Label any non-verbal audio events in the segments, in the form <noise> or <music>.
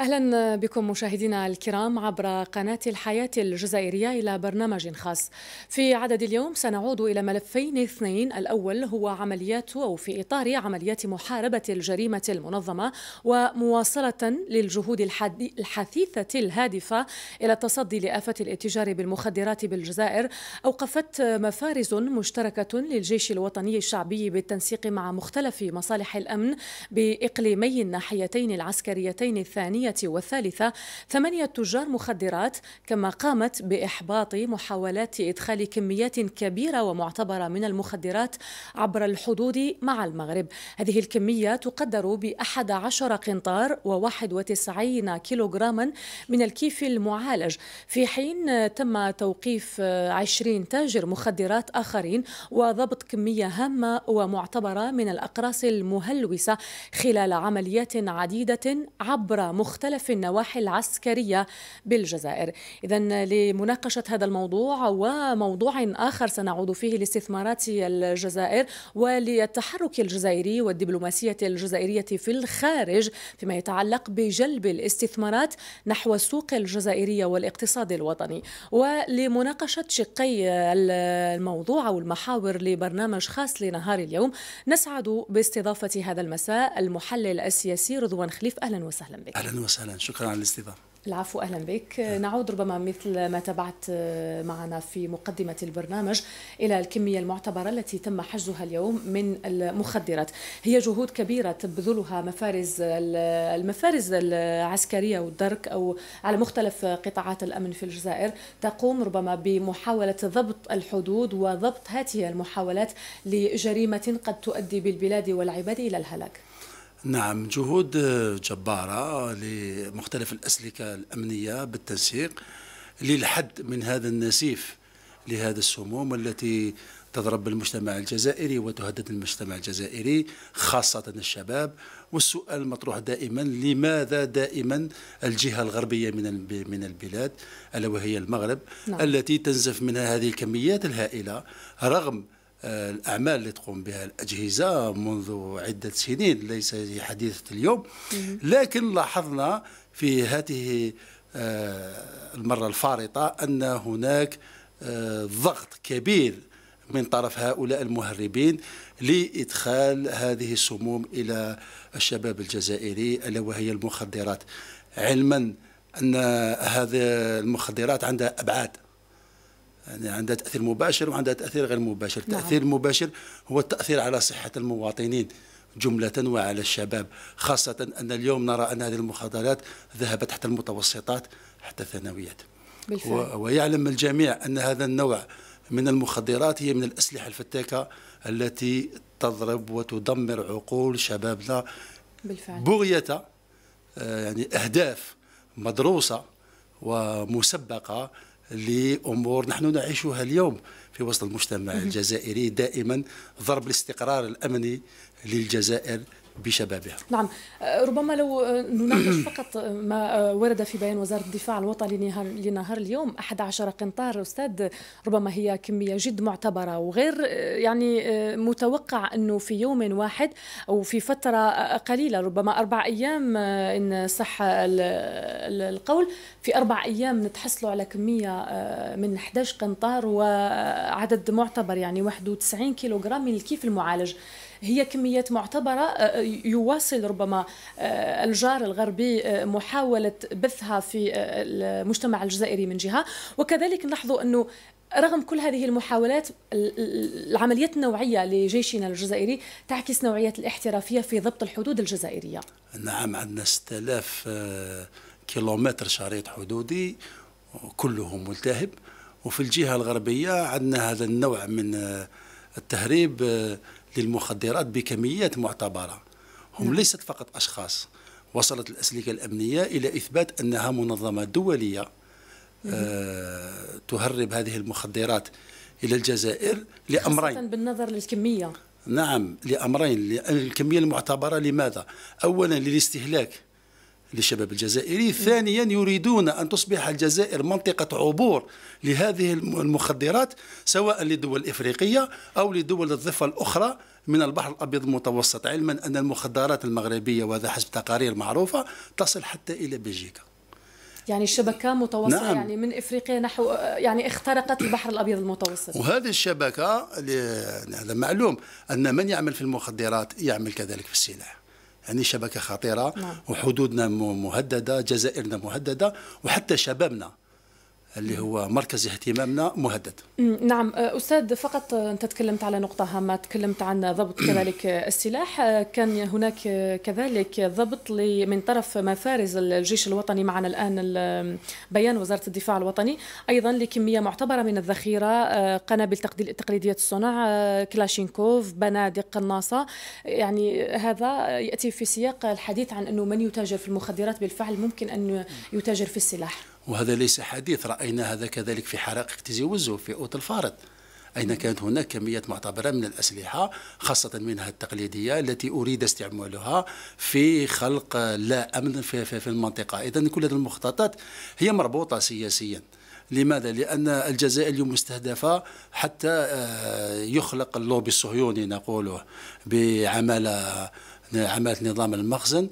أهلا بكم مشاهدينا الكرام عبر قناة الحياة الجزائرية إلى برنامج خاص في عدد اليوم سنعود إلى ملفين اثنين الأول هو عمليات أو في إطار عمليات محاربة الجريمة المنظمة ومواصلة للجهود الحثيثة الهادفة إلى التصدي لآفة الاتجار بالمخدرات بالجزائر أوقفت مفارز مشتركة للجيش الوطني الشعبي بالتنسيق مع مختلف مصالح الأمن بإقليمي الناحيتين العسكريتين الثانية والثالثة ثمانية تجار مخدرات كما قامت بإحباط محاولات إدخال كميات كبيرة ومعتبرة من المخدرات عبر الحدود مع المغرب هذه الكمية تقدر بأحد عشر قنطار و91 كيلوغراما من الكيف المعالج في حين تم توقيف 20 تاجر مخدرات آخرين وضبط كمية هامة ومعتبرة من الأقراص المهلوسة خلال عمليات عديدة عبر مخ مختلف النواحي العسكرية بالجزائر إذا لمناقشة هذا الموضوع وموضوع آخر سنعود فيه لاستثمارات الجزائر وللتحرك الجزائري والدبلوماسية الجزائرية في الخارج فيما يتعلق بجلب الاستثمارات نحو السوق الجزائرية والاقتصاد الوطني ولمناقشة شقي الموضوع أو المحاور لبرنامج خاص لنهار اليوم نسعد باستضافة هذا المساء المحلل السياسي رضوان خليف أهلا وسهلا بك أهلا وسهلا. وسهلا شكرا على الاستضافه العفو اهلا بك نعود ربما مثل ما تابعت معنا في مقدمه البرنامج الى الكميه المعتبره التي تم حجزها اليوم من المخدرات هي جهود كبيره تبذلها مفارز المفارز العسكريه والدرك او على مختلف قطاعات الامن في الجزائر تقوم ربما بمحاوله ضبط الحدود وضبط هذه المحاولات لجريمه قد تؤدي بالبلاد والعباد الى الهلاك نعم جهود آه، جبارة لمختلف الأسلكة الأمنية بالتنسيق للحد من هذا النزيف لهذا السموم التي تضرب بالمجتمع الجزائري وتهدد المجتمع الجزائري خاصة الشباب والسؤال المطروح دائما لماذا دائما الجهة الغربية من من البلاد ألا وهي المغرب نعم. التي تنزف منها هذه الكميات الهائلة رغم الأعمال اللي تقوم بها الأجهزة منذ عدة سنين ليس حديثة اليوم لكن لاحظنا في هذه آه، المرة الفارطة أن هناك آه، ضغط كبير من طرف هؤلاء المهربين لإدخال هذه السموم إلى الشباب الجزائري ألا وهي المخدرات علما أن هذه المخدرات عندها أبعاد يعني عندها تاثير مباشر وعندها تاثير غير مباشر التاثير نعم. المباشر هو التاثير على صحه المواطنين جملة وعلى الشباب خاصة أن اليوم نرى أن هذه المخاطرات ذهبت حتى المتوسطات حتى الثانويات ويعلم الجميع أن هذا النوع من المخدرات هي من الأسلحة الفتاكة التي تضرب وتدمر عقول شبابنا بالفعل. بغية آه، يعني أهداف مدروسة ومسبقة لامور نحن نعيشها اليوم في وسط المجتمع الجزائري دائما ضرب الاستقرار الامني للجزائر بشبابها نعم آه، ربما لو آه، نناقش <coughs> فقط آه، ما ورد في بيان وزارة الدفاع الوطني لنهار اليوم 11 قنطار أستاذ ربما هي كمية جد معتبرة وغير يعني متوقع أنه في يوم واحد أو في فترة قليلة ربما أربع أيام إن صح القول في أربع أيام نتحصلوا على كمية من 11 قنطار وعدد معتبر يعني 91 كيلوغرام من الكيف المعالج هي كميات معتبرة آه، آه، يواصل ربما آه، الجار الغربي محاولة بثها في المجتمع الجزائري من جهة وكذلك نلاحظ أنه رغم كل هذه المحاولات العمليات النوعية لجيشنا الجزائري تعكس نوعية الاحترافية في ضبط الحدود الجزائرية نعم عندنا 6000 كيلومتر شريط حدودي كله ملتهب وفي الجهة الغربية عندنا هذا النوع من التهريب للمخدرات بكميات معتبرة هم نعم. ليست فقط أشخاص وصلت الأسلكة الأمنية إلى إثبات أنها منظمة دولية آه، تهرب هذه المخدرات إلى الجزائر لأمرين بالنظر للكمية نعم لأمرين الكمية المعتبرة لماذا؟ أولا للاستهلاك للشباب الجزائري ثانيا يريدون أن تصبح الجزائر منطقة عبور لهذه المخدرات سواء لدول إفريقية أو لدول الضفة الأخرى من البحر الأبيض المتوسط علما أن المخدرات المغربية وهذا حسب تقارير معروفة تصل حتى إلى بلجيكا يعني الشبكة متوسطة نعم. يعني من إفريقيا نحو يعني اخترقت البحر الأبيض المتوسط وهذه الشبكة هذا معلوم أن من يعمل في المخدرات يعمل كذلك في السلاح يعني شبكه خطيره نعم. وحدودنا مهدده جزائرنا مهدده وحتى شبابنا اللي هو مركز اهتمامنا مهدد نعم آه، أستاذ فقط أنت تكلمت على نقطة هامة تكلمت عن ضبط <clears throat> كذلك السلاح آه، كان هناك آه، كذلك ضبط من طرف مفارز الجيش الوطني معنا الآن بيان وزارة الدفاع الوطني أيضا لكمية معتبرة من الذخيرة قنابل تقليدية الصنع كلاشينكوف بنادق قناصة يعني هذا يأتي في سياق الحديث عن أنه من يتاجر في المخدرات بالفعل ممكن أن يتاجر في السلاح وهذا ليس حديث رأينا هذا كذلك في حرائق وزو في أوت الفارض أين كانت هناك كميات معتبرة من الأسلحة خاصة منها التقليدية التي أريد استعمالها في خلق لا أمن في, في, في المنطقة إذا كل هذه المخططات هي مربوطة سياسيا لماذا؟ لأن الجزائر اليوم مستهدفة حتى آه، يخلق اللوبي الصهيوني نقوله بعمل عمالة نظام المخزن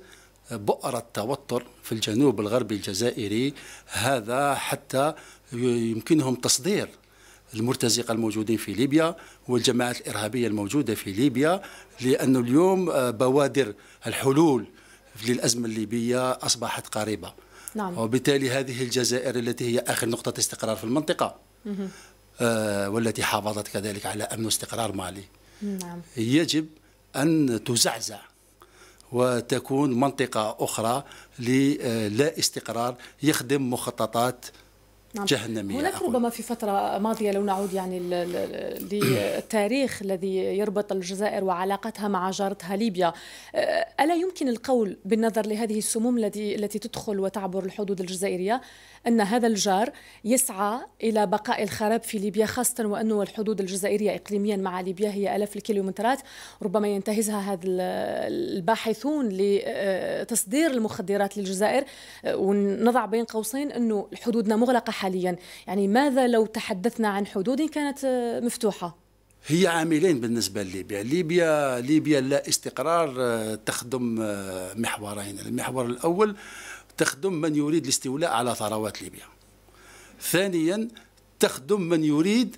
بؤر التوتر في الجنوب الغربي الجزائري هذا حتى يمكنهم تصدير المرتزقه الموجودين في ليبيا والجماعات الارهابيه الموجوده في ليبيا لانه اليوم آه، بوادر الحلول للازمه الليبيه اصبحت قريبه نعم. وبالتالي هذه الجزائر التي هي اخر نقطه استقرار في المنطقه آه والتي حافظت كذلك على امن واستقرار مالي نعم. يجب ان تزعزع وتكون منطقة أخرى للا آه، استقرار يخدم مخططات نعم. جهنمية هناك أقول. ربما في فترة ماضية لو نعود يعني للتاريخ الذي يربط الجزائر وعلاقتها مع جارتها ليبيا ألا يمكن القول بالنظر لهذه السموم التي التي تدخل وتعبر الحدود الجزائرية أن هذا الجار يسعى إلى بقاء الخراب في ليبيا خاصة وأنه الحدود الجزائرية إقليميا مع ليبيا هي آلاف الكيلومترات ربما ينتهزها هذا الباحثون لتصدير المخدرات للجزائر ونضع بين قوسين أنه حدودنا مغلقة حاليا يعني ماذا لو تحدثنا عن حدود كانت آه، مفتوحة هي عاملين بالنسبة لليبيا ليبيا ليبيا لا استقرار آه، تخدم آه، محورين المحور الأول تخدم من يريد الاستيلاء على ثروات ليبيا ثانيا تخدم من يريد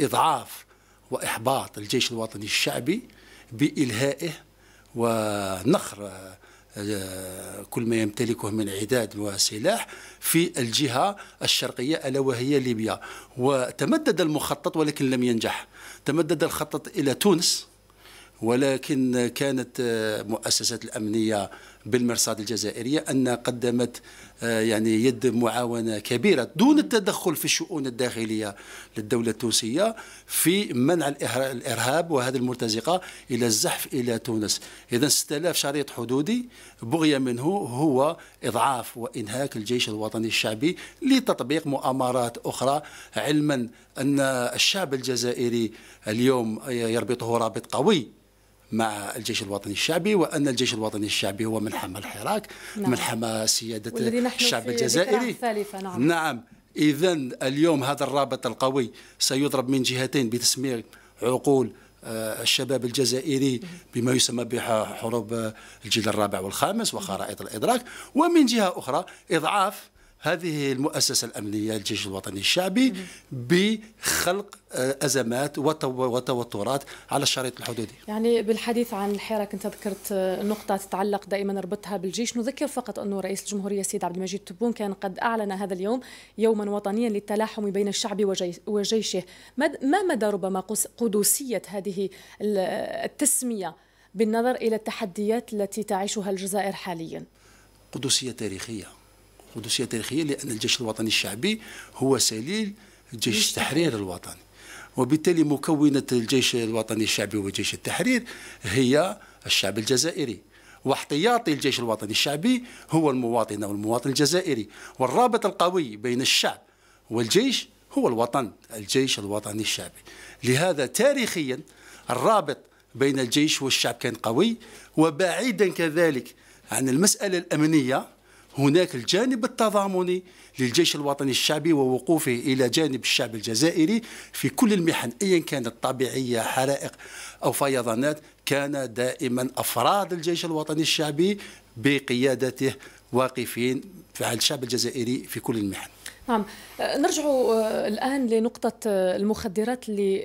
إضعاف وإحباط الجيش الوطني الشعبي بإلهائه ونخر كل ما يمتلكه من عداد وسلاح في الجهة الشرقية ألا وهي ليبيا وتمدد المخطط ولكن لم ينجح تمدد الخطط إلى تونس ولكن كانت مؤسسات الأمنية بالمرصاد الجزائرية أن قدمت آه، يعني يد معاونة كبيرة دون التدخل في الشؤون الداخلية للدولة التونسية في منع الإرهاب وهذه المرتزقة إلى الزحف إلى تونس إذا 6000 شريط حدودي بغي منه هو إضعاف وإنهاك الجيش الوطني الشعبي لتطبيق مؤامرات أخرى علما أن الشعب الجزائري اليوم يربطه رابط قوي مع الجيش الوطني الشعبي وان الجيش الوطني الشعبي هو من حمى الحراك نعم. من حمى سياده الشعب الجزائري نعم, نعم. اذا اليوم هذا الرابط القوي سيضرب من جهتين بتسميع عقول آه، الشباب الجزائري بما يسمى بحروب الجيل الرابع والخامس وخرائط الادراك ومن جهه اخرى اضعاف هذه المؤسسة الأمنية الجيش الوطني الشعبي بخلق آه، أزمات وتوترات على الشريط الحدودي يعني بالحديث عن الحراك أنت ذكرت آه، نقطة تتعلق دائما ربطها بالجيش نذكر فقط أنه رئيس الجمهورية السيد عبد المجيد تبون كان قد أعلن هذا اليوم يوما وطنيا للتلاحم بين الشعب وجيشه ما مدى ربما قدسية هذه آه، التسمية بالنظر إلى التحديات التي تعيشها الجزائر حاليا قدسية تاريخية قدسية تاريخية لأن الجيش الوطني الشعبي هو سليل جيش التحرير الوطني وبالتالي مكونة الجيش الوطني الشعبي وجيش التحرير هي الشعب الجزائري واحتياطي الجيش الوطني الشعبي هو المواطن والمواطن الجزائري والرابط القوي بين الشعب والجيش هو الوطن الجيش الوطني الشعبي لهذا تاريخيا الرابط بين الجيش والشعب كان قوي وبعيدا كذلك عن المسألة الأمنية هناك الجانب التضامني للجيش الوطني الشعبي ووقوفه الى جانب الشعب الجزائري في كل المحن ايا كانت طبيعيه حرائق او فيضانات كان دائما افراد الجيش الوطني الشعبي بقيادته واقفين على الشعب الجزائري في كل المحن نعم آه، نرجع آه، الآن لنقطة آه، المخدرات اللي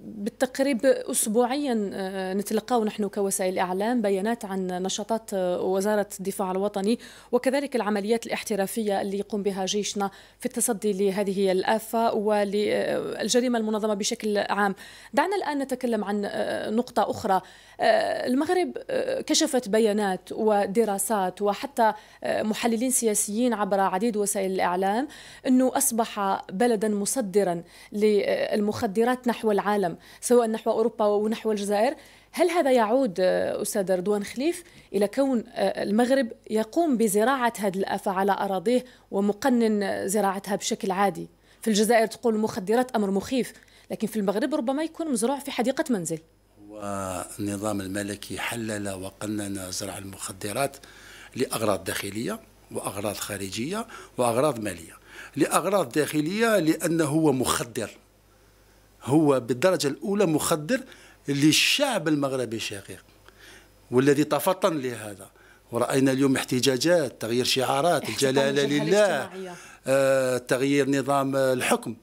بالتقريب أسبوعيا نتلقاو نحن كوسائل إعلام بيانات عن نشاطات وزارة الدفاع الوطني وكذلك العمليات الاحترافية اللي يقوم بها جيشنا في التصدي لهذه الآفة وللجريمة المنظمة بشكل عام دعنا الآن نتكلم عن نقطة أخرى المغرب كشفت بيانات ودراسات وحتى محللين سياسيين عبر عديد وسائل الإعلام أنه أصبح بلدا مصدرا للمخدرات نحو العالم سواء نحو أوروبا ونحو الجزائر هل هذا يعود أستاذ رضوان خليف إلى كون المغرب يقوم بزراعة هذه الآفة على أراضيه ومقنن زراعتها بشكل عادي في الجزائر تقول المخدرات أمر مخيف لكن في المغرب ربما يكون مزروع في حديقة منزل والنظام الملكي حلل وقنن زرع المخدرات لأغراض داخلية وأغراض خارجية وأغراض مالية لأغراض داخلية لأنه هو مخدر هو بالدرجة الأولى مخدر للشعب المغربي الشقيق والذي تفطن لهذا ورأينا اليوم احتجاجات تغيير شعارات الجلالة لله آه، تغيير نظام الحكم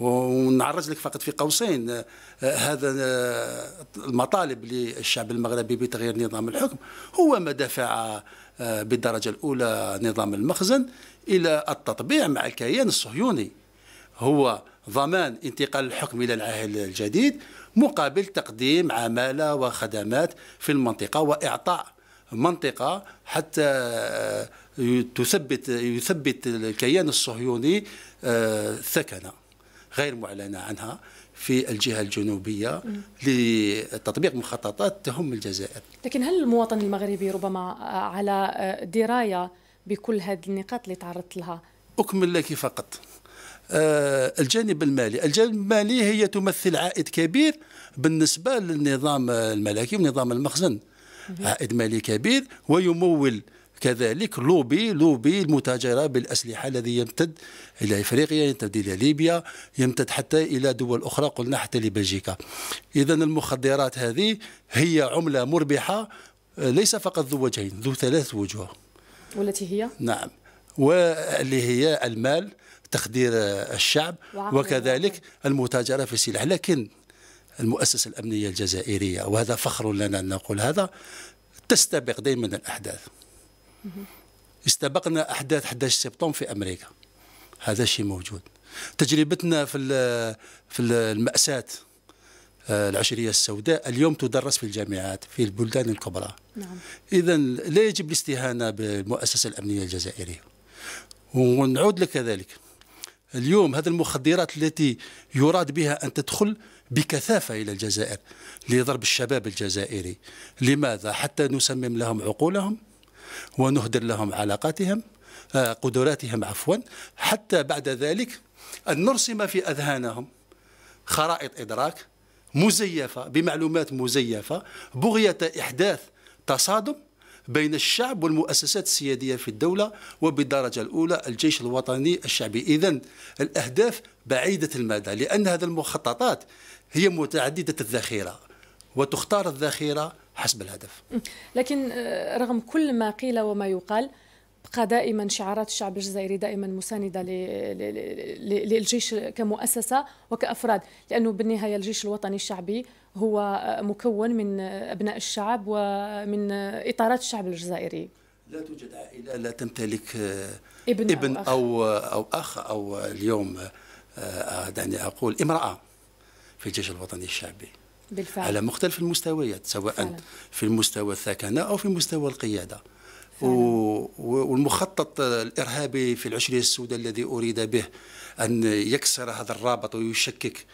ونعرج لك فقط في قوسين آه، هذا آه، المطالب للشعب المغربي بتغيير نظام الحكم هو ما دفع بالدرجة الأولى نظام المخزن إلى التطبيع مع الكيان الصهيوني هو ضمان انتقال الحكم إلى العهد الجديد مقابل تقديم عمالة وخدمات في المنطقة وإعطاء منطقة حتى آه، تثبت يثبت الكيان الصهيوني ثكنة آه، غير معلنة عنها في الجهه الجنوبيه لتطبيق مخططات تهم الجزائر. لكن هل المواطن المغربي ربما آه، على آه، درايه بكل هذه النقاط اللي تعرضت لها؟ اكمل لك فقط. آه، الجانب المالي الجانب المالي هي تمثل عائد كبير بالنسبة للنظام الملكي ونظام المخزن عائد مالي كبير ويمول كذلك لوبي لوبي المتاجرة بالأسلحة الذي يمتد إلى إفريقيا يمتد إلى ليبيا يمتد حتى إلى دول أخرى قلنا حتى لبلجيكا إذا المخدرات هذه هي عملة مربحة آه، ليس فقط ذو وجهين ذو ثلاث وجوه والتي هي؟ نعم واللي هي المال تخدير آه، الشعب وكذلك المتاجرة في السلاح لكن المؤسسة الأمنية الجزائرية وهذا فخر لنا أن نقول هذا تستبق دائما الأحداث استبقنا احداث 11 سبتمبر في امريكا هذا الشيء موجود تجربتنا في في المأساة آه، العشرية السوداء اليوم تدرس في الجامعات في البلدان الكبرى نعم. إذا لا يجب الاستهانة بالمؤسسة الأمنية الجزائرية ونعود لكذلك اليوم هذه المخدرات التي يراد بها أن تدخل بكثافة إلى الجزائر لضرب الشباب الجزائري لماذا؟ حتى نسمم لهم عقولهم ونهدر لهم علاقاتهم آه، قدراتهم عفوا حتى بعد ذلك أن نرسم في أذهانهم خرائط إدراك مزيفة بمعلومات مزيفة بغية إحداث تصادم بين الشعب والمؤسسات السيادية في الدولة وبالدرجة الأولى الجيش الوطني الشعبي إذا الأهداف بعيدة المدى لأن هذه المخططات هي متعددة الذخيرة وتختار الذخيرة حسب الهدف لكن آه، رغم كل ما قيل وما يقال بقى دائما شعارات الشعب الجزائري دائما مساندة للجيش كمؤسسة وكأفراد لأنه بالنهاية الجيش الوطني الشعبي هو آه، مكون من آه، أبناء الشعب ومن إطارات الشعب الجزائري لا توجد عائلة لا تمتلك ابن, ابن أو, أخ. أو أخ أو اليوم دعني أقول امرأة في الجيش الوطني الشعبي بالفعل. على مختلف المستويات سواء فعلا. في المستوى الثكنة أو في مستوى القيادة و... والمخطط الإرهابي في العشرية السوداء الذي أريد به أن يكسر هذا الرابط ويشكك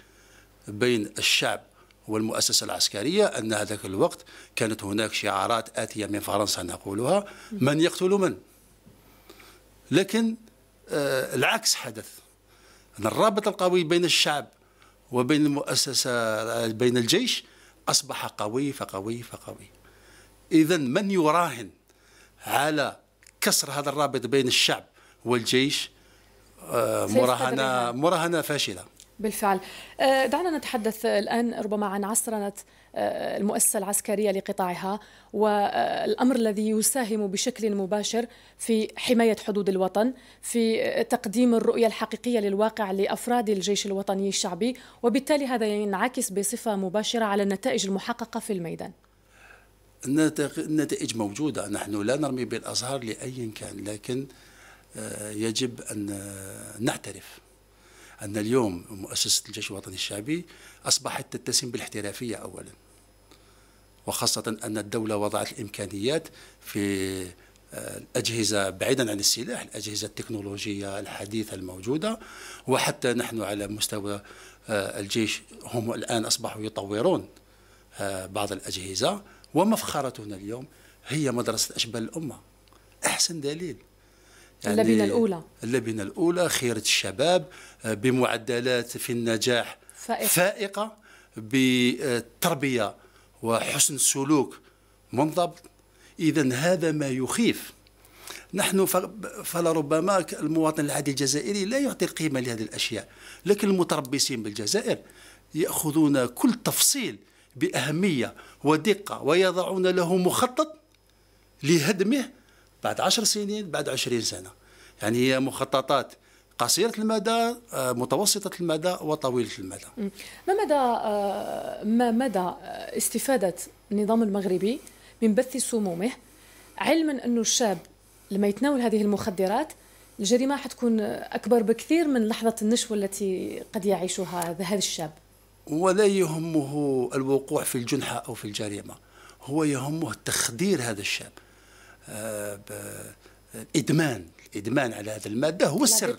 بين الشعب والمؤسسة العسكرية أن هذاك الوقت كانت هناك شعارات آتية من فرنسا نقولها من يقتل من لكن آه، العكس حدث أن الرابط القوي بين الشعب وبين المؤسسة بين الجيش أصبح قوي فقوي فقوي إذا من يراهن على كسر هذا الرابط بين الشعب والجيش آه، مراهنة مراهنة فاشلة بالفعل آه، دعنا نتحدث الآن ربما عن عصرنة آه، المؤسسة العسكرية لقطاعها والأمر الذي يساهم بشكل مباشر في حماية حدود الوطن في تقديم الرؤية الحقيقية للواقع لأفراد الجيش الوطني الشعبي وبالتالي هذا ينعكس بصفة مباشرة على النتائج المحققة في الميدان النتائج موجودة نحن لا نرمي بالأزهار لأي كان لكن آه، يجب أن آه، نعترف أن اليوم مؤسسة الجيش الوطني الشعبي أصبحت تتسم بالاحترافية أولاً وخاصة أن الدولة وضعت الإمكانيات في آه، الأجهزة بعيدا عن السلاح الأجهزة التكنولوجية الحديثة الموجودة وحتى نحن على مستوى آه، الجيش هم الآن أصبحوا يطورون آه، بعض الأجهزة ومفخرتنا اليوم هي مدرسة أشبال الأمة أحسن دليل يعني اللبنة الأولى اللبنة الأولى خيرة الشباب بمعدلات في النجاح فائقة, فائقة بتربية وحسن سلوك منضبط إذا هذا ما يخيف نحن فلربما المواطن العادي الجزائري لا يعطي القيمة لهذه الأشياء لكن المتربصين بالجزائر يأخذون كل تفصيل بأهمية ودقة ويضعون له مخطط لهدمه بعد عشر سنين بعد عشرين سنة يعني هي مخططات قصيرة المدى آه، متوسطة المدى وطويلة المدى ما مدى آه، ما مدى استفادة النظام المغربي من بث سمومه علما أنه الشاب لما يتناول هذه المخدرات الجريمة حتكون أكبر بكثير من لحظة النشوة التي قد يعيشها هذا الشاب ولا يهمه الوقوع في الجنحة أو في الجريمة هو يهمه تخدير هذا الشاب الإدمان آه، الادمان على هذه الماده هو السر لا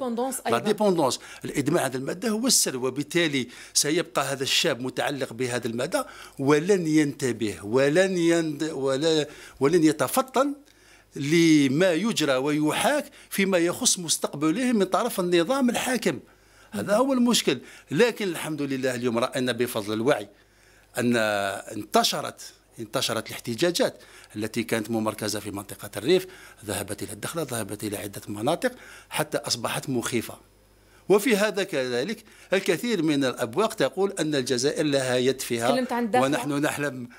ديبوندونس الادمان على هذه الماده هو السر وبالتالي سيبقى هذا الشاب متعلق بهذه الماده ولن ينتبه ولن يند ولا ولن يتفطن لما يجرى ويحاك فيما يخص مستقبله من طرف النظام الحاكم هذا هو المشكل لكن الحمد لله اليوم راينا بفضل الوعي ان انتشرت انتشرت الاحتجاجات التي كانت ممركزة في منطقة الريف ذهبت إلى الدخلة ذهبت إلى عدة مناطق حتى أصبحت مخيفة وفي هذا كذلك الكثير من الأبواق تقول أن الجزائر لها يد فيها ونحن نحلم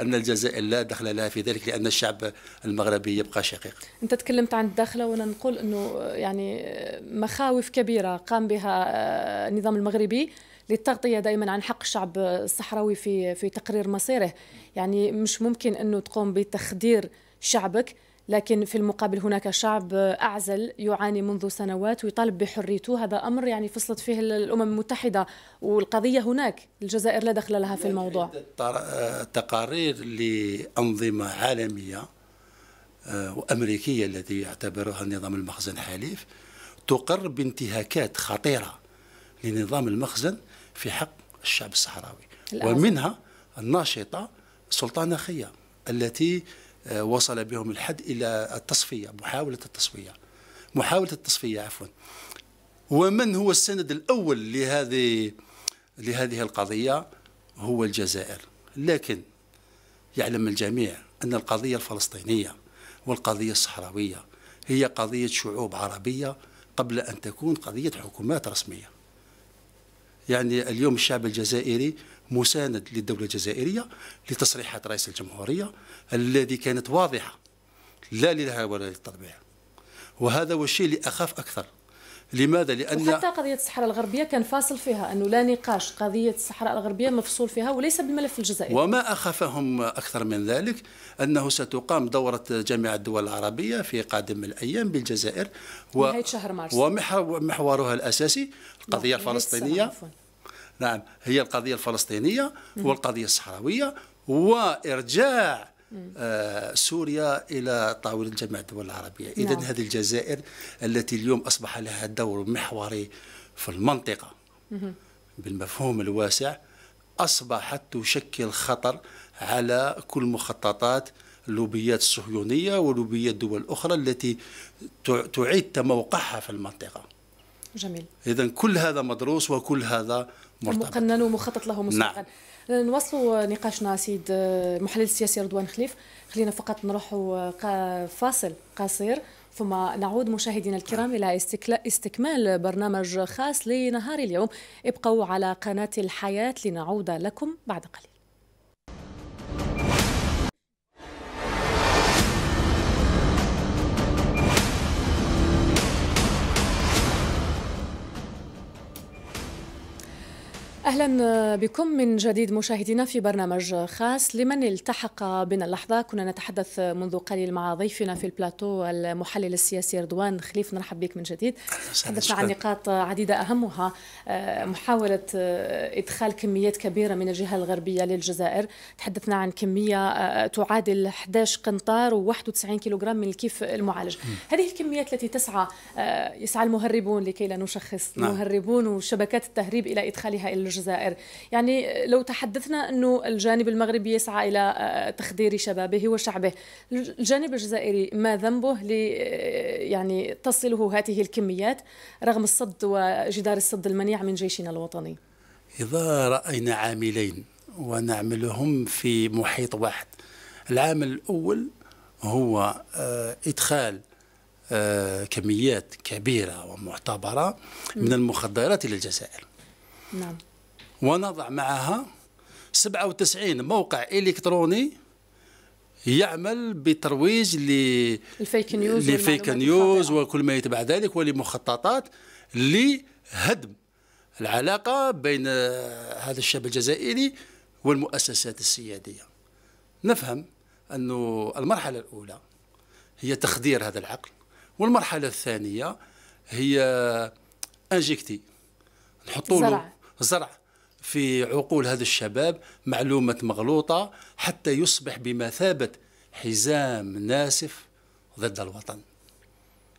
أن الجزائر لا دخل لها في ذلك لأن الشعب المغربي يبقى شقيق أنت تكلمت عن الداخلة وأنا نقول أنه يعني مخاوف كبيرة قام بها آه، النظام المغربي للتغطيه دائما عن حق الشعب الصحراوي في في تقرير مصيره يعني مش ممكن انه تقوم بتخدير شعبك لكن في المقابل هناك شعب أعزل يعاني منذ سنوات ويطالب بحريته هذا أمر يعني فصلت فيه الأمم المتحدة والقضية هناك الجزائر لا دخل لها في الموضوع تقارير لأنظمة عالمية آه، وأمريكية التي يعتبرها نظام المخزن حليف تقر بانتهاكات خطيرة لنظام المخزن في حق الشعب الصحراوي الأزل. ومنها الناشطة سلطانة خيا التي آه، وصل بهم الحد إلى التصفية محاولة التصفية محاولة التصفية عفوا ومن هو السند الأول لهذه لهذه القضية هو الجزائر لكن يعلم الجميع أن القضية الفلسطينية والقضية الصحراوية هي قضية شعوب عربية قبل أن تكون قضية حكومات رسمية يعني اليوم الشعب الجزائري مساند للدولة الجزائرية لتصريحات رئيس الجمهورية الذي كانت واضحة لا لها ولا للتطبيع وهذا هو الشيء اللي أخاف أكثر لماذا؟ لأن وحتى قضية الصحراء الغربية كان فاصل فيها أنه لا نقاش قضية الصحراء الغربية مفصول فيها وليس بالملف الجزائري وما أخافهم أكثر من ذلك أنه ستقام دورة جامعة الدول العربية في قادم الأيام بالجزائر و... نهاية شهر مارس ومحورها الأساسي القضية الفلسطينية نعم هي القضية الفلسطينية والقضية الصحراوية وإرجاع آه، سوريا إلى طاولة جميع الدول العربية إذا نعم. هذه الجزائر التي اليوم أصبح لها دور محوري في المنطقة بالمفهوم الواسع أصبحت تشكل خطر على كل مخططات اللوبيات الصهيونية ولوبيات دول أخرى التي تعيد تموقعها في المنطقة جميل اذا كل هذا مدروس وكل هذا مرتبط مقنن ومخطط له مسبقا نعم. نواصلوا نقاشنا سيد المحلل السياسي رضوان خليف خلينا فقط نروحوا فاصل قصير ثم نعود مشاهدينا الكرام إلى استكمال برنامج خاص لنهار اليوم ابقوا على قناة الحياة لنعود لكم بعد قليل اهلا بكم من جديد مشاهدينا في برنامج خاص لمن التحق بنا اللحظه كنا نتحدث منذ قليل مع ضيفنا في البلاتو المحلل السياسي رضوان خليف نرحب بك من جديد تحدثنا عن نقاط عديده اهمها آه، محاوله آه، ادخال كميات كبيره من الجهه الغربيه للجزائر تحدثنا عن كميه آه، تعادل 11 قنطار و91 كيلوغرام من الكيف المعالج هذه الكميات التي تسعى يسعى المهربون لكي لا نشخص نعم. المهربون وشبكات التهريب الى ادخالها الى الجزائر يعني لو تحدثنا أنه الجانب المغربي يسعى إلى آه، تخدير شبابه وشعبه الجانب الجزائري ما ذنبه لي آه، يعني تصله هذه الكميات رغم الصد وجدار الصد المنيع من جيشنا الوطني إذا رأينا عاملين ونعملهم في محيط واحد العامل الأول هو آه، إدخال كميات كبيرة ومعتبرة من المخدرات إلى الجزائر نعم ونضع معها 97 موقع إلكتروني يعمل بترويج ل الفيك نيوز لفيك نيوز وكل ما يتبع ذلك ولمخططات لهدم العلاقه بين هذا الشاب الجزائري والمؤسسات السياديه نفهم انه المرحله الاولى هي تخدير هذا العقل والمرحله الثانيه هي انجكتي نحطوا له زرع في عقول هذا الشباب معلومة مغلوطة حتى يصبح بمثابة حزام ناسف ضد الوطن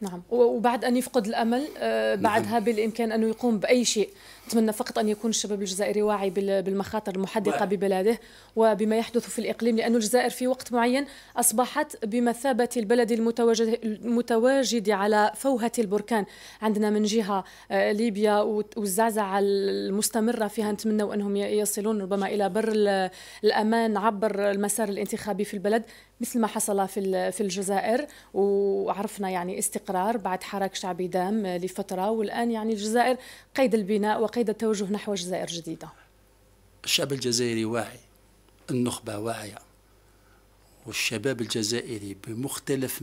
نعم وبعد أن يفقد الأمل آه، نعم. بعدها بالإمكان أنه يقوم بأي شيء أتمنى فقط أن يكون الشباب الجزائري واعي بالمخاطر المحدقة ببلاده وبما يحدث في الإقليم لأن الجزائر في وقت معين أصبحت بمثابة البلد المتواجد, المتواجد على فوهة البركان عندنا من جهة آه، ليبيا والزعزعة المستمرة فيها نتمنى أنهم يصلون ربما إلى بر الأمان عبر المسار الانتخابي في البلد مثل ما حصل في الجزائر وعرفنا يعني استقرار الاستقرار بعد حراك شعبي دام لفترة والآن يعني الجزائر قيد البناء وقيد التوجه نحو جزائر جديدة الشعب الجزائري واعي النخبة واعية والشباب الجزائري بمختلف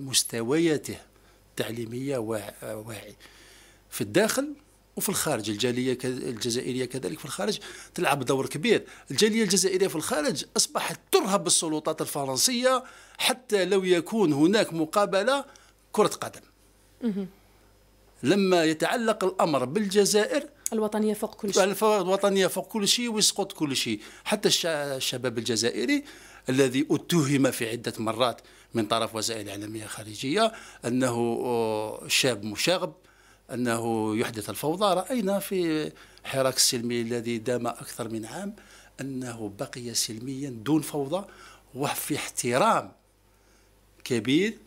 مستوياته التعليمية واعي في الداخل وفي الخارج الجاليه الجزائريه كذلك في الخارج تلعب دور كبير الجاليه الجزائريه في الخارج اصبحت ترهب السلطات الفرنسيه حتى لو يكون هناك مقابله كرة قدم لما يتعلق الأمر بالجزائر الوطنية فوق كل شيء الوطنية فوق كل شيء ويسقط كل شيء حتى الشباب الجزائري الذي اتهم في عدة مرات من طرف وسائل إعلامية خارجية أنه شاب مشاغب أنه يحدث الفوضى رأينا في حراك السلمي الذي دام أكثر من عام أنه بقي سلميا دون فوضى وفي احترام كبير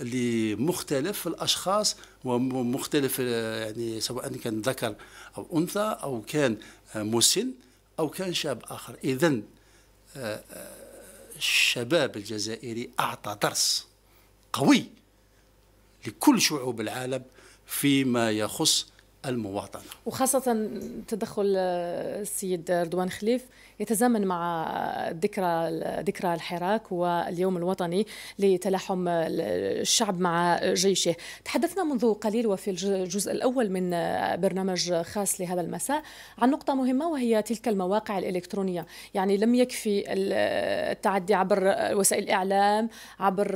لمختلف الاشخاص ومختلف يعني سواء كان ذكر او انثى او كان مسن او كان شاب اخر اذا الشباب الجزائري اعطى درس قوي لكل شعوب العالم فيما يخص المواطنه وخاصه تدخل آه، السيد رضوان خليف يتزامن مع ذكرى ذكرى الحراك واليوم الوطني لتلاحم الشعب مع جيشه تحدثنا منذ قليل وفي الجزء الأول من برنامج خاص لهذا المساء عن نقطة مهمة وهي تلك المواقع الإلكترونية يعني لم يكفي التعدي عبر وسائل الإعلام عبر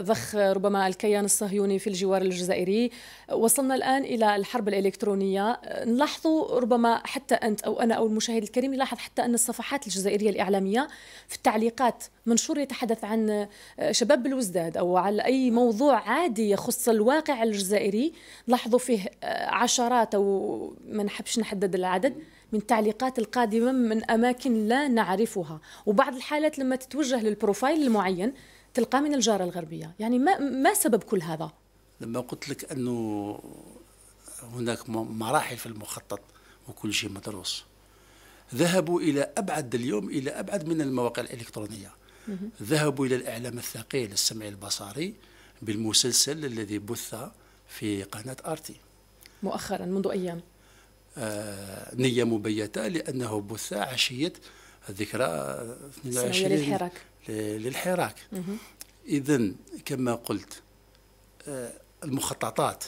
ضخ ربما الكيان الصهيوني في الجوار الجزائري وصلنا الآن إلى الحرب الإلكترونية نلاحظ ربما حتى أنت أو أنا أو المشاهد الكريم يلاحظ حتى أن الصفحات الجزائريه الاعلاميه في التعليقات منشور يتحدث عن آه، شباب بالوزداد او على اي موضوع عادي يخص الواقع الجزائري لاحظوا فيه آه، عشرات او ما نحبش نحدد العدد من التعليقات القادمه من اماكن لا نعرفها وبعض الحالات لما تتوجه للبروفايل المعين تلقى من الجاره الغربيه يعني ما ما سبب كل هذا لما قلت لك انه هناك مراحل في المخطط وكل شيء مدروس ذهبوا إلى أبعد اليوم إلى أبعد من المواقع الإلكترونية ذهبوا إلى الإعلام الثقيل السمعي البصري بالمسلسل الذي بث في قناة آرتي مؤخرا منذ أيام آه نية مبيتة لأنه بث عشية ذكرى 22 للحراك للحراك إذا كما قلت آه المخططات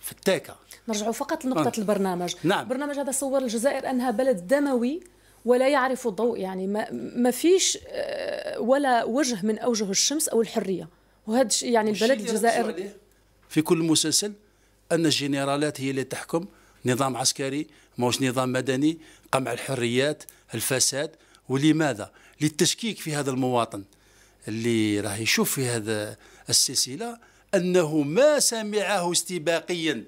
الفتاكه نرجعوا فقط لنقطه نعم. البرنامج نعم. البرنامج هذا صور الجزائر انها بلد دموي ولا يعرف الضوء يعني ما, ما فيش آه، ولا وجه من اوجه الشمس او الحريه وهذا يعني البلد الجزائر في كل مسلسل ان الجنرالات هي اللي تحكم نظام عسكري ماهوش نظام مدني قمع الحريات الفساد ولماذا للتشكيك في هذا المواطن اللي راه يشوف في هذا السلسله أنه ما سمعه استباقيا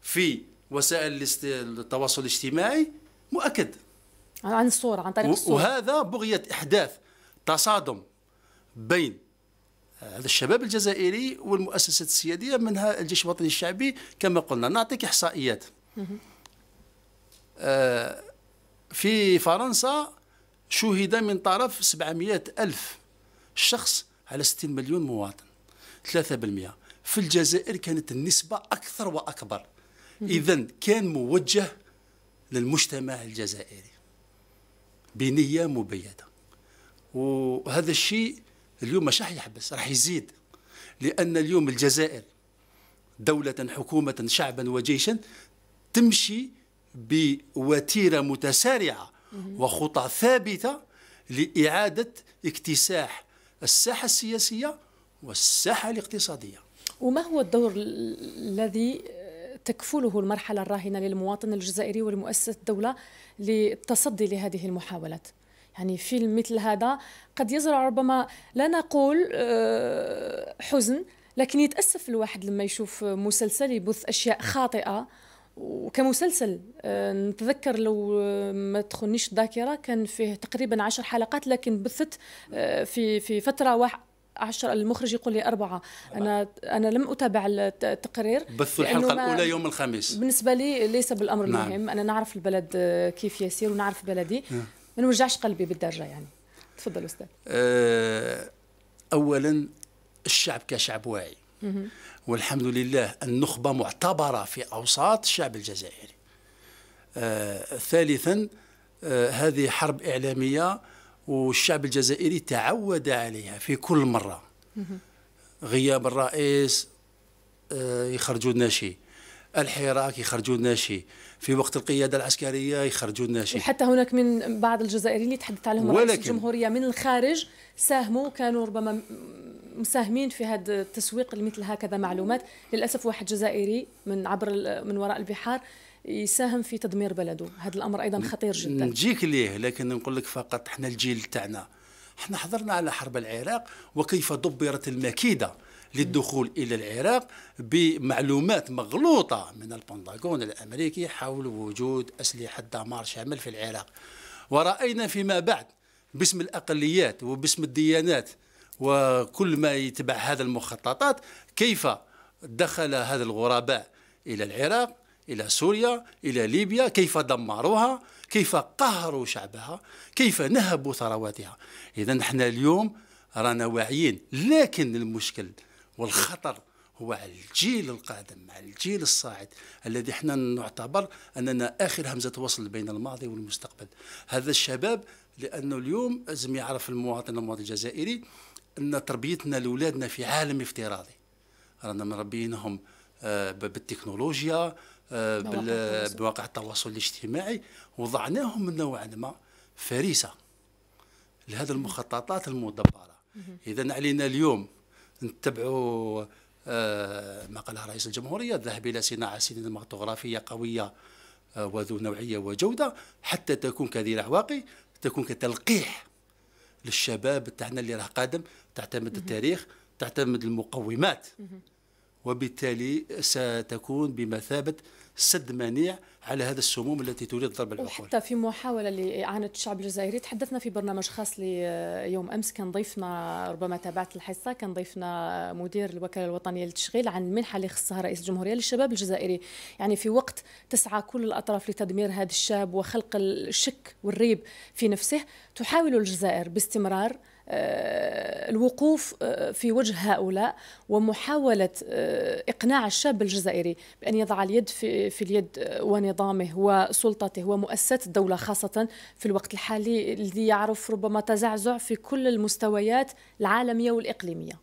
في وسائل التواصل الاجتماعي مؤكد عن الصورة عن طريق الصورة وهذا بغية إحداث تصادم بين آه، هذا الشباب الجزائري والمؤسسات السيادية منها الجيش الوطني الشعبي كما قلنا نعطيك إحصائيات آه، في فرنسا شهد من طرف 700 ألف شخص على 60 مليون مواطن 3% في الجزائر كانت النسبة أكثر وأكبر إذا كان موجه للمجتمع الجزائري بنية مبيدة وهذا الشيء اليوم مش راح يحبس راح يزيد لأن اليوم الجزائر دولة حكومة شعبا وجيشا تمشي بوتيرة متسارعة وخطى ثابتة لإعادة اكتساح الساحة السياسية والساحة الاقتصادية وما هو الدور الذي تكفله المرحلة الراهنة للمواطن الجزائري ولمؤسسة الدولة للتصدي لهذه المحاولات يعني فيلم مثل هذا قد يزرع ربما لا نقول آه، حزن لكن يتأسف الواحد لما يشوف مسلسل يبث أشياء خاطئة وكمسلسل آه، نتذكر لو آه، ما تخنيش الذاكره كان فيه تقريبا عشر حلقات لكن بثت في في فتره واحده 10 المخرج يقول لي أربعة أنا أنا لم أتابع التقرير بث الحلقة الأولى يوم الخميس بالنسبة لي ليس بالأمر نعم. المهم أنا نعرف البلد كيف يسير ونعرف بلدي نعم. ما نوجعش قلبي بالدرجة يعني تفضل أستاذ آه، أولا الشعب كشعب واعي والحمد لله النخبة معتبرة في أوساط الشعب الجزائري آه ثالثا آه هذه حرب إعلامية والشعب الجزائري تعود عليها في كل مرة غياب الرئيس آه، يخرجوا لنا شيء الحراك يخرجوا لنا شيء في وقت القيادة العسكرية يخرجوا لنا شيء حتى هناك من بعض الجزائريين اللي تحدثت عليهم رئيس الجمهورية من الخارج ساهموا كانوا ربما مساهمين في هذا التسويق لمثل هكذا معلومات للأسف واحد جزائري من عبر من وراء البحار يساهم في تدمير بلده هذا الامر ايضا خطير جدا نجيك ليه لكن نقول لك فقط احنا الجيل تاعنا احنا حضرنا على حرب العراق وكيف دبرت المكيده للدخول الى العراق بمعلومات مغلوطه من البنطاغون الامريكي حول وجود اسلحه دمار شامل في العراق وراينا فيما بعد باسم الاقليات وباسم الديانات وكل ما يتبع هذا المخططات كيف دخل هذا الغرباء الى العراق إلى سوريا إلى ليبيا كيف دمروها كيف قهروا شعبها كيف نهبوا ثرواتها إذا نحن اليوم رانا واعيين لكن المشكل والخطر هو على الجيل القادم على الجيل الصاعد الذي احنا نعتبر أننا آخر همزة وصل بين الماضي والمستقبل هذا الشباب لأنه اليوم لازم يعرف المواطن المواطن الجزائري أن تربيتنا لأولادنا في عالم افتراضي رانا مربينهم آه، بالتكنولوجيا بمواقع آه، التواصل الاجتماعي وضعناهم نوعا ما فريسه لهذه المخططات المدبره اذا علينا اليوم نتبعوا آه، ما قاله رئيس الجمهوريه الذهاب الى صناعه سينماتوغرافيه قويه آه، وذو نوعيه وجوده حتى تكون كذي العواقي تكون كتلقيح للشباب تاعنا اللي راه قادم تعتمد التاريخ تعتمد المقومات وبالتالي ستكون بمثابه سد مانيع على هذا السموم التي تريد ضرب العقول وحتى في محاولة لإعانة الشعب الجزائري تحدثنا في برنامج خاص ليوم آه، أمس كان ضيفنا ربما تابعت الحصة كان ضيفنا مدير الوكالة الوطنية للتشغيل عن منحة اللي خصها رئيس الجمهورية للشباب الجزائري يعني في وقت تسعى كل الأطراف لتدمير هذا الشاب وخلق الشك والريب في نفسه تحاول الجزائر باستمرار آه، الوقوف آه، في وجه هؤلاء ومحاولة آه، إقناع الشاب الجزائري بأن يضع اليد في, في اليد ونظامه وسلطته ومؤسسات الدولة خاصة في الوقت الحالي الذي يعرف ربما تزعزع في كل المستويات العالمية والإقليمية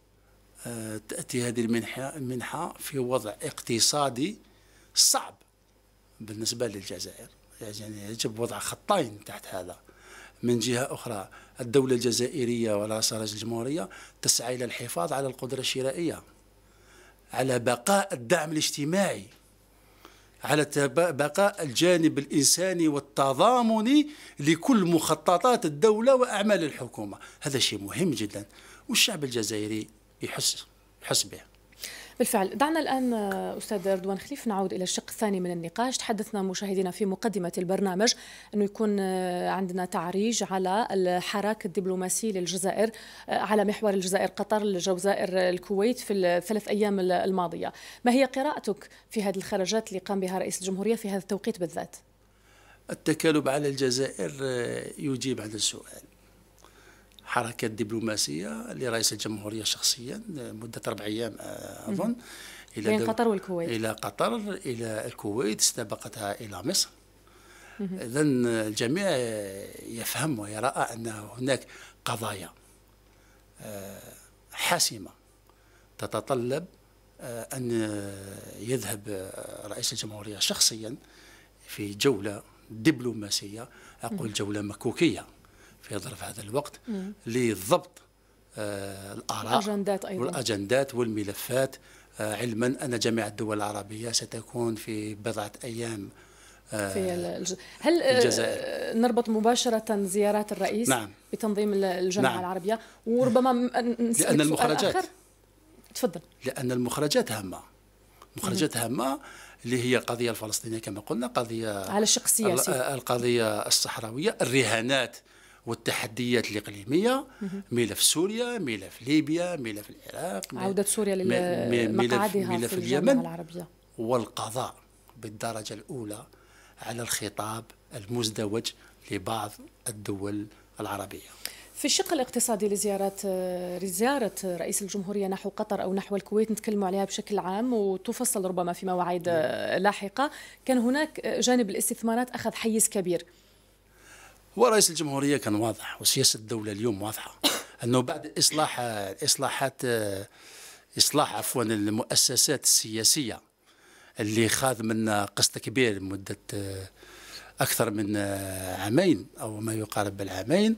تأتي هذه المنحة, المنحة في وضع اقتصادي صعب بالنسبة للجزائر يعني يجب وضع خطين تحت هذا من جهة أخرى الدولة الجزائرية ولا سراج الجمهورية تسعى إلى الحفاظ على القدرة الشرائية على بقاء الدعم الاجتماعي على بقاء الجانب الإنساني والتضامني لكل مخططات الدولة وأعمال الحكومة هذا شيء مهم جدا والشعب الجزائري يحس يحس به بالفعل دعنا الآن آه، أستاذ رضوان خليف نعود إلى الشق الثاني من النقاش تحدثنا مشاهدينا في مقدمة البرنامج أنه يكون آه، عندنا تعريج على الحراك الدبلوماسي للجزائر آه، على محور الجزائر قطر الجزائر الكويت في الثلاث أيام الماضية ما هي قراءتك في هذه الخرجات اللي قام بها رئيس الجمهورية في هذا التوقيت بالذات؟ التكالب على الجزائر يجيب على السؤال حركات دبلوماسيه لرئيس الجمهوريه شخصيا مده اربع ايام آه، اظن الى بين قطر والكويت الى قطر الى الكويت استبقتها الى مصر اذا الجميع يفهم ويرى ان هناك قضايا آه، حاسمه تتطلب آه، ان يذهب رئيس الجمهوريه شخصيا في جوله دبلوماسيه اقول جوله مكوكيه في ظرف هذا الوقت لضبط آه، الآراء الأجندات أيضا والأجندات والملفات آه، علما أن جميع الدول العربية ستكون في بضعة أيام آه، في الج... هل الجزائر. نربط مباشرة زيارات الرئيس نعم. بتنظيم الجامعة نعم. العربية وربما لأن المخرجات آخر. تفضل لأن المخرجات هامة مخرجات هامة اللي هي القضية الفلسطينية كما قلنا قضية على الشق السياسي القضية الصحراوية الرهانات والتحديات الاقليميه ملف سوريا ملف ليبيا ملف العراق عوده سوريا للمقاعدها ملف في اليمن العربيه والقضاء بالدرجه الاولى على الخطاب المزدوج لبعض الدول العربيه في الشق الاقتصادي لزيارة آه، زيارة رئيس الجمهورية نحو قطر أو نحو الكويت نتكلم عليها بشكل عام وتفصل ربما في مواعيد نعم. آه، لاحقة كان هناك آه، جانب الاستثمارات أخذ حيز كبير هو رئيس الجمهوريه كان واضح وسياسه الدوله اليوم واضحه <coughs> انه بعد اصلاح اصلاحات اصلاح عفوا المؤسسات السياسيه اللي خاذ منا قسط كبير مده اكثر من عامين او ما يقارب العامين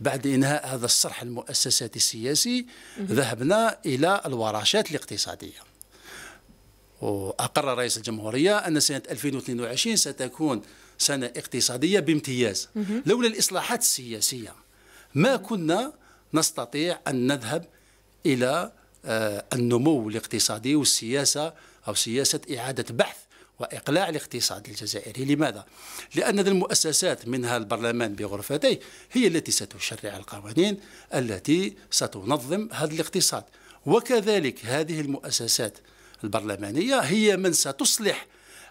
بعد انهاء هذا الصرح المؤسساتي السياسي ذهبنا الى الورشات الاقتصاديه واقر رئيس الجمهوريه ان سنه 2022 ستكون سنة اقتصادية بامتياز لولا الإصلاحات السياسية ما كنا نستطيع أن نذهب إلى آه، النمو الاقتصادي والسياسة أو سياسة إعادة بحث وإقلاع الاقتصاد الجزائري لماذا؟ لأن المؤسسات منها البرلمان بغرفتيه هي التي ستشرع القوانين التي ستنظم هذا الاقتصاد وكذلك هذه المؤسسات البرلمانية هي من ستصلح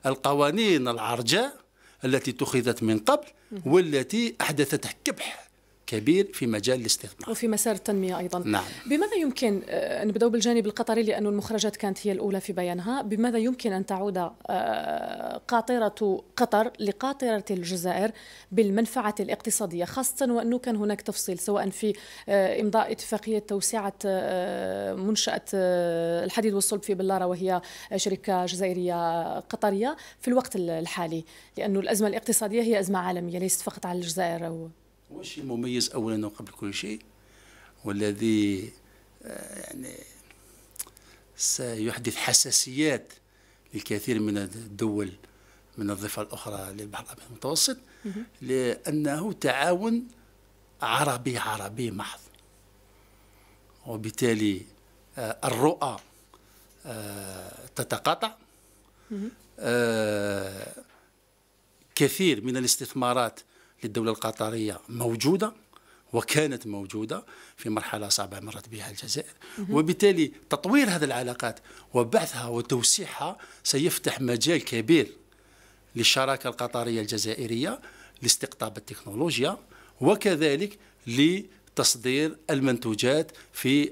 القوانين العرجاء التي اتخذت من قبل والتي أحدثت كبح كبير في مجال الاستثمار وفي مسار التنمية أيضا نعم. بماذا يمكن آه، نبدأ بالجانب القطري لأن المخرجات كانت هي الأولى في بيانها بماذا يمكن أن تعود آه، قاطرة قطر لقاطرة الجزائر بالمنفعة الاقتصادية خاصة وأنه كان هناك تفصيل سواء في آه، إمضاء اتفاقية توسعة منشأة الحديد والصلب في بلارة وهي شركة جزائرية قطرية في الوقت الحالي لأن الأزمة الاقتصادية هي أزمة عالمية ليست فقط على الجزائر هو شيء المميز اولا وقبل كل شيء والذي آه، يعني سيحدث حساسيات لكثير من الدول من الضفه الاخرى للبحر الابيض المتوسط لانه تعاون عربي عربي محض وبالتالي آه، الرؤى آه، تتقاطع كثير من الاستثمارات للدولة القطرية موجودة وكانت موجودة في مرحلة صعبة مرت بها الجزائر وبالتالي تطوير هذه العلاقات وبعثها وتوسيعها سيفتح مجال كبير للشراكة القطرية الجزائرية لاستقطاب التكنولوجيا وكذلك لتصدير المنتوجات في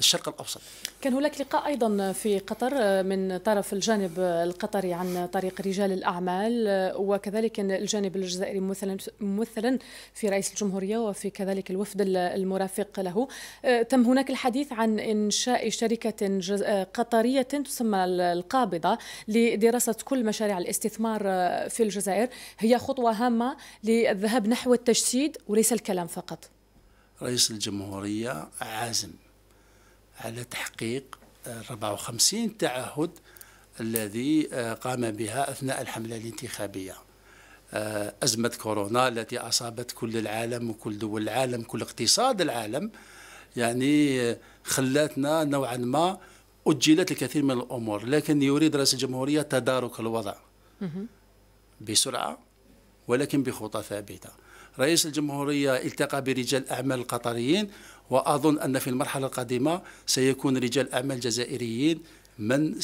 الشرق الاوسط. كان هناك لقاء ايضا في قطر آه، من طرف الجانب القطري عن طريق رجال الاعمال آه، وكذلك الجانب الجزائري مثلا ممثلا في رئيس الجمهوريه وفي كذلك الوفد المرافق له. آه، تم هناك الحديث عن انشاء شركه قطريه تسمى القابضه لدراسه كل مشاريع الاستثمار في الجزائر، هي خطوه هامه للذهاب نحو التجسيد وليس الكلام فقط. رئيس الجمهوريه عازم على تحقيق 54 تعهد الذي آه، قام بها أثناء الحملة الانتخابية آه، أزمة كورونا التي أصابت كل العالم وكل دول العالم كل اقتصاد العالم يعني آه، خلاتنا نوعا ما أجلت الكثير من الأمور لكن يريد رئيس الجمهورية تدارك الوضع بسرعة ولكن بخطى ثابتة رئيس الجمهورية التقى برجال أعمال القطريين وأظن أن في المرحلة القادمة سيكون رجال أعمال جزائريين من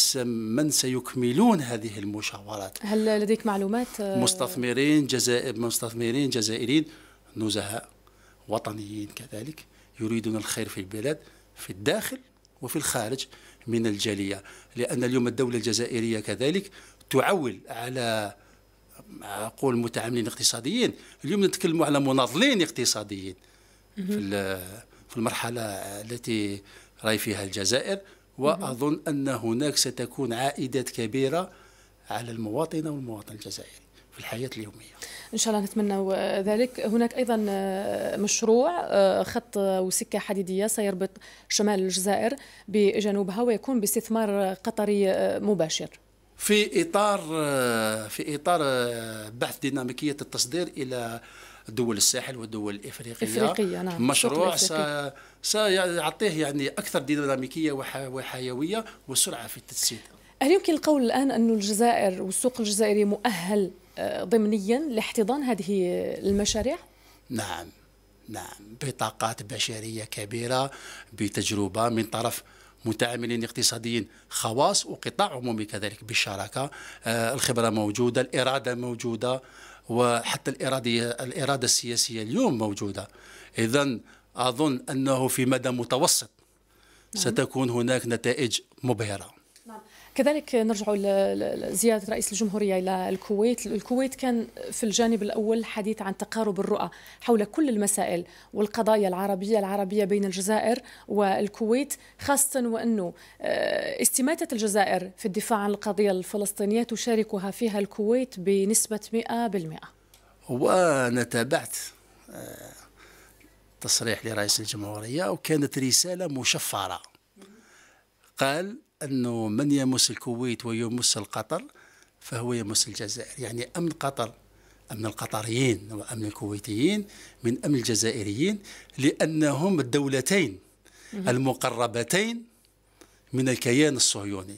من سيكملون هذه المشاورات هل لديك معلومات مستثمرين جزائر مستثمرين جزائريين نزهاء وطنيين كذلك يريدون الخير في البلاد في الداخل وفي الخارج من الجالية لأن اليوم الدولة الجزائرية كذلك تعول على أقول متعاملين اقتصاديين اليوم نتكلم على مناضلين اقتصاديين في في المرحلة التي راي فيها الجزائر وأظن أن هناك ستكون عائدات كبيرة على المواطنة والمواطن الجزائري في الحياة اليومية ان شاء الله نتمنى ذلك هناك ايضا آه، مشروع آه، خط وسكه حديديه سيربط شمال الجزائر بجنوبها ويكون باستثمار قطري آه، مباشر في اطار في اطار بحث ديناميكيه التصدير الى دول الساحل والدول الافريقيه افريقيه نعم مشروع سيعطيه يعني اكثر ديناميكيه وحيويه وسرعه في التجسيد هل يمكن القول الان أن الجزائر والسوق الجزائري مؤهل آه، ضمنيا لاحتضان هذه المشاريع؟ نعم نعم بطاقات بشريه كبيره بتجربه من طرف متعاملين اقتصاديين خواص وقطاع عمومي كذلك بالشراكه آه الخبره موجوده الاراده موجوده وحتى الإرادية الإرادة السياسية اليوم موجودة إذا أظن أنه في مدى متوسط نعم. ستكون هناك نتائج مبهرة كذلك نرجع لزيارة رئيس الجمهورية إلى الكويت الكويت كان في الجانب الأول حديث عن تقارب الرؤى حول كل المسائل والقضايا العربية العربية بين الجزائر والكويت خاصة وأنه آه، استماتة الجزائر في الدفاع عن القضية الفلسطينية تشاركها فيها الكويت بنسبة 100% وأنا تابعت آه، تصريح لرئيس الجمهورية وكانت رسالة مشفرة قال أنه من يمس الكويت ويمس القطر فهو يمس الجزائر يعني أمن قطر أمن القطريين وأمن الكويتيين من أمن الجزائريين لأنهم الدولتين المقربتين من الكيان الصهيوني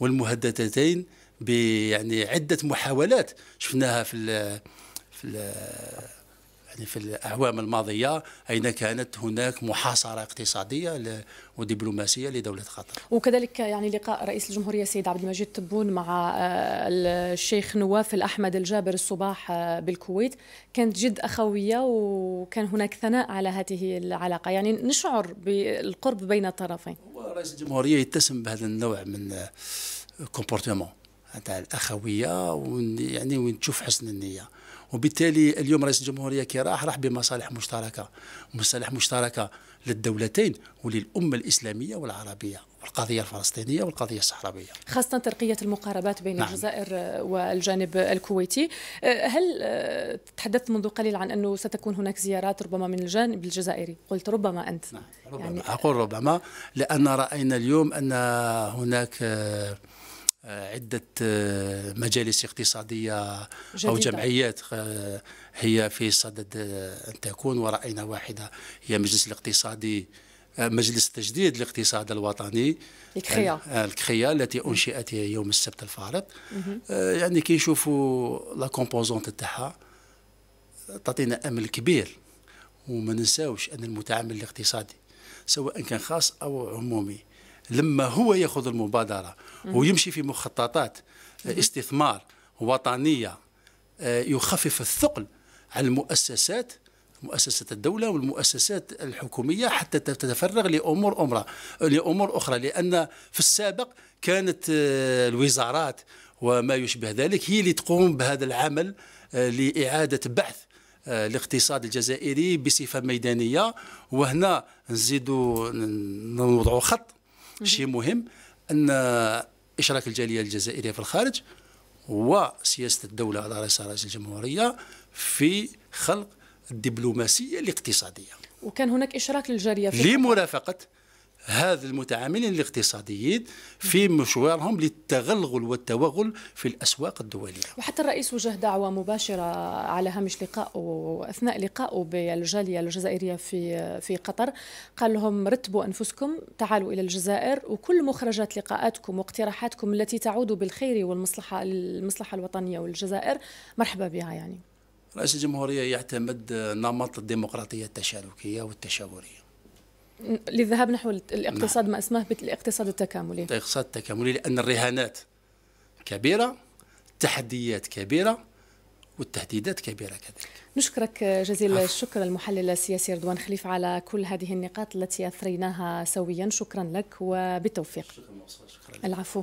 والمهددتين بيعني عدة محاولات شفناها في الـ في الـ يعني في الأعوام الماضية أين كانت هناك محاصرة اقتصادية ودبلوماسية لدولة قطر وكذلك يعني لقاء رئيس الجمهورية السيد عبد المجيد تبون مع آه، الشيخ نواف الأحمد الجابر الصباح آه، بالكويت كانت جد أخوية وكان هناك ثناء على هذه العلاقة يعني نشعر بالقرب بين الطرفين رئيس الجمهورية يتسم بهذا النوع من كومبورتمون آه، تاع الأخوية يعني وين تشوف حسن النية وبالتالي اليوم رئيس الجمهورية كي راح راح بمصالح مشتركة مصالح مشتركة للدولتين وللأمة الإسلامية والعربية والقضية الفلسطينية والقضية الصحراوية خاصة ترقية المقاربات بين نعم. الجزائر والجانب الكويتي هل تحدثت منذ قليل عن أنه ستكون هناك زيارات ربما من الجانب الجزائري قلت ربما أنت نعم. ربما. يعني أقول ربما لأن رأينا اليوم أن هناك عدة آه، مجالس اقتصادية جديدة. أو جمعيات هي في صدد آه، أن تكون ورأينا واحدة هي مجلس الاقتصادي آه، مجلس تجديد الاقتصاد الوطني الكخيا الكخيا التي انشئت يوم السبت الفارط يعني كي نشوفوا لا كومبوزونت تاعها تعطينا امل كبير وما ننساوش ان المتعامل الاقتصادي سواء كان خاص او عمومي لما هو ياخذ المبادره ويمشي في مخططات استثمار وطنيه آه، يخفف الثقل على المؤسسات مؤسسة الدولة والمؤسسات الحكومية حتى تتفرغ لأمور أمرة لأمور أخرى لأن في السابق كانت آه، الوزارات وما يشبه ذلك هي اللي تقوم بهذا العمل آه، لإعادة بحث الاقتصاد الجزائري بصفة ميدانية وهنا نزيدوا نوضعوا خط شيء مهم ان اشراك الجاليه الجزائريه في الخارج وسياسه الدوله على رئيس الجمهوريه في خلق الدبلوماسيه الاقتصاديه وكان هناك اشراك للجاليه في لمرافقه هذا المتعاملين الاقتصاديين في مشوارهم للتغلغل والتوغل في الأسواق الدولية وحتى الرئيس وجه دعوة مباشرة على هامش لقائه أثناء لقائه بالجالية الجزائرية في في قطر قال لهم رتبوا أنفسكم تعالوا إلى الجزائر وكل مخرجات لقاءاتكم واقتراحاتكم التي تعود بالخير والمصلحة للمصلحة الوطنية والجزائر مرحبا بها يعني رئيس الجمهورية يعتمد نمط الديمقراطية التشاركية والتشاورية للذهاب نحو الاقتصاد ما اسماه بالاقتصاد التكاملي الاقتصاد التكاملي لان الرهانات كبيره التحديات كبيره والتهديدات كبيرة كذلك نشكرك جزيل الشكر المحلل السياسي رضوان خليف على كل هذه النقاط التي أثريناها سويا شكرا لك وبالتوفيق شكرا, شكرا لك. العفو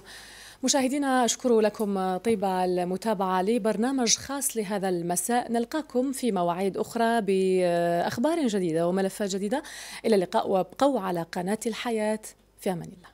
مشاهدينا أشكر لكم طيب المتابعة لبرنامج خاص لهذا المساء نلقاكم في مواعيد أخرى بأخبار جديدة وملفات جديدة إلى اللقاء وابقوا على قناة الحياة في أمان الله